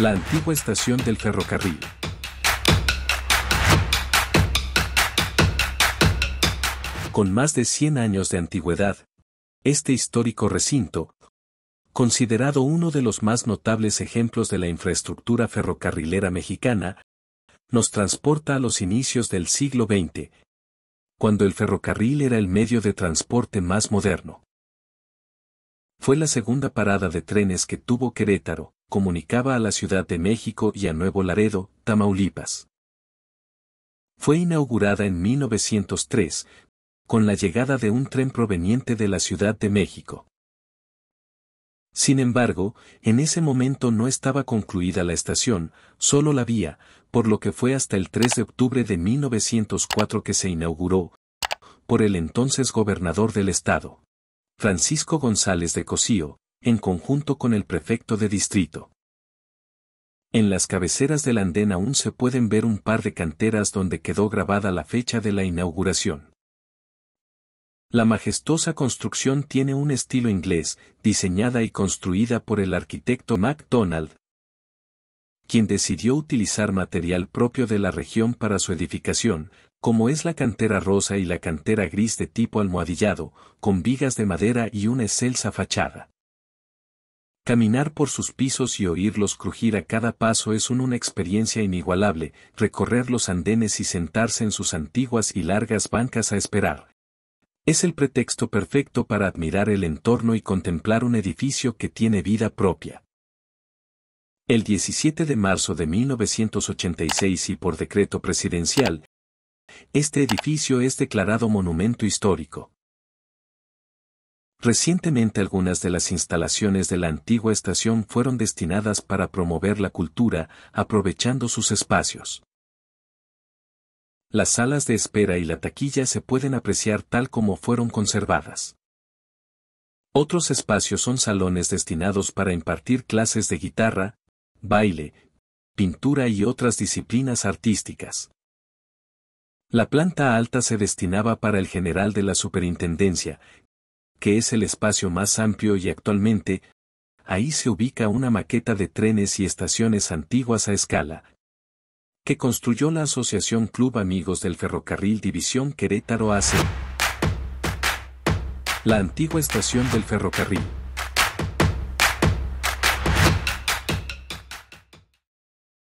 la antigua estación del ferrocarril. Con más de 100 años de antigüedad, este histórico recinto, considerado uno de los más notables ejemplos de la infraestructura ferrocarrilera mexicana, nos transporta a los inicios del siglo XX, cuando el ferrocarril era el medio de transporte más moderno. Fue la segunda parada de trenes que tuvo Querétaro, comunicaba a la Ciudad de México y a Nuevo Laredo, Tamaulipas. Fue inaugurada en 1903, con la llegada de un tren proveniente de la Ciudad de México. Sin embargo, en ese momento no estaba concluida la estación, solo la vía, por lo que fue hasta el 3 de octubre de 1904 que se inauguró, por el entonces gobernador del estado, Francisco González de Cocío, en conjunto con el prefecto de distrito. En las cabeceras del andén aún se pueden ver un par de canteras donde quedó grabada la fecha de la inauguración. La majestuosa construcción tiene un estilo inglés, diseñada y construida por el arquitecto MacDonald, quien decidió utilizar material propio de la región para su edificación, como es la cantera rosa y la cantera gris de tipo almohadillado, con vigas de madera y una excelsa fachada. Caminar por sus pisos y oírlos crujir a cada paso es una experiencia inigualable, recorrer los andenes y sentarse en sus antiguas y largas bancas a esperar. Es el pretexto perfecto para admirar el entorno y contemplar un edificio que tiene vida propia. El 17 de marzo de 1986 y por decreto presidencial, este edificio es declarado monumento histórico. Recientemente algunas de las instalaciones de la antigua estación fueron destinadas para promover la cultura, aprovechando sus espacios. Las salas de espera y la taquilla se pueden apreciar tal como fueron conservadas. Otros espacios son salones destinados para impartir clases de guitarra, baile, pintura y otras disciplinas artísticas. La planta alta se destinaba para el general de la superintendencia, que es el espacio más amplio y actualmente, ahí se ubica una maqueta de trenes y estaciones antiguas a escala, que construyó la Asociación Club Amigos del Ferrocarril División Querétaro AC. La antigua estación del ferrocarril.